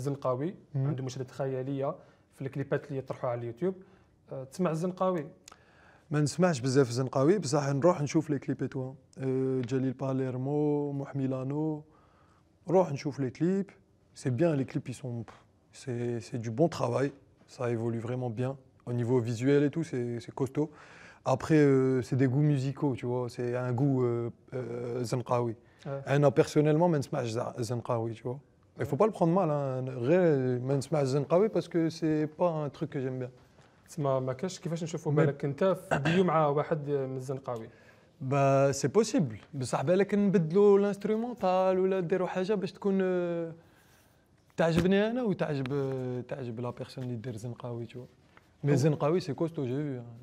Zenqawi, il a une imagination incroyable dans les clips qu'il publie sur YouTube. Tu écoutes Zenqawi. Je n'écoute pas beaucoup Zenqawi, mais je vais regarder les clips Jalil Palermo, Muhmilano. Je vais regarder les clips. C'est bien les clips ils sont c'est du bon travail, ça évolue vraiment bien au niveau visuel et tout, c'est costaud. Après euh, c'est des goûts musicaux, tu vois, c'est un goût euh, euh, Zenqawi. Moi personnellement, je n'écoute pas Zenqawi, tu vois. Il faut pas le prendre mal, hein. غير ما نسمع الزنقاوي باسكو سي با ان تروك كو جيم بيان. تسمى ما كاش كيفاش نشوفوا بالك انت في ديو مع واحد من الزنقاوي. با سي بوسيبل بصح بالك نبدلوا الانسترومونتال ولا نديروا حاجه باش تكون تعجبني انا وتعجب تعجب لا بيرسون اللي دير زنقاوي تو مي زنقاوي سي كوستو جو